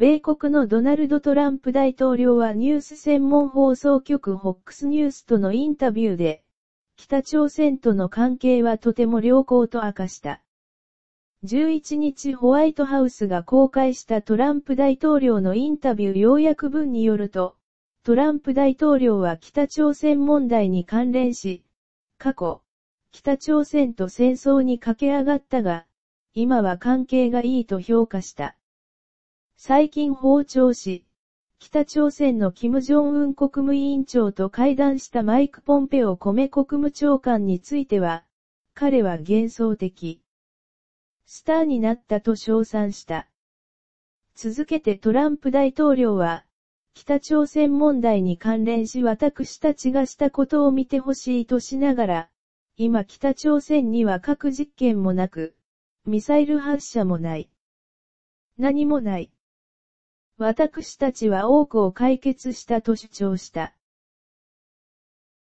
米国のドナルド・トランプ大統領はニュース専門放送局 FOX ニュースとのインタビューで、北朝鮮との関係はとても良好と明かした。11日ホワイトハウスが公開したトランプ大統領のインタビュー要約文によると、トランプ大統領は北朝鮮問題に関連し、過去、北朝鮮と戦争に駆け上がったが、今は関係がいいと評価した。最近包丁し、北朝鮮の金正恩国務委員長と会談したマイク・ポンペオ米国務長官については、彼は幻想的。スターになったと称賛した。続けてトランプ大統領は、北朝鮮問題に関連し私たちがしたことを見てほしいとしながら、今北朝鮮には核実験もなく、ミサイル発射もない。何もない。私たちは多くを解決したと主張した。